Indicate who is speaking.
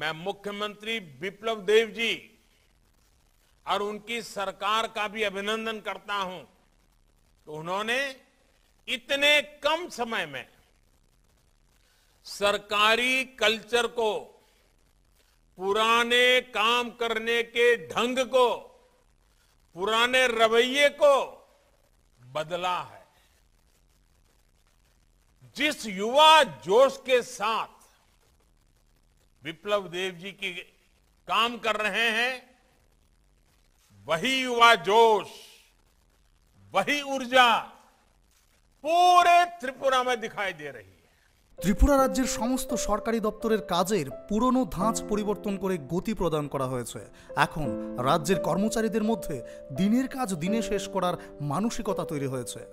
Speaker 1: मैं मुख्यमंत्री विप्लव देव जी और उनकी सरकार का भी अभिनंदन करता हूं तो उन्होंने इतने कम समय में सरकारी कल्चर को पुराने काम करने के ढंग को पुराने रवैये को बदला है जिस युवा जोश के साथ विप्लव देव जी की काम कर रहे हैं वही युवा जोश वही ऊर्जा पूरे त्रिपुरा में दिखाई दे रही
Speaker 2: ত্রিপুরা রাজ্যের সমস্ত সরকারি দপ্তরের কাজের পুরনো ধাঁচ পরিবর্তন করে গতি প্রদান করা হয়েছে এখন রাজ্যের কর্মচারীদের মধ্যে দিনের কাজ দিনে শেষ করার মানসিকতা তৈরি হয়েছে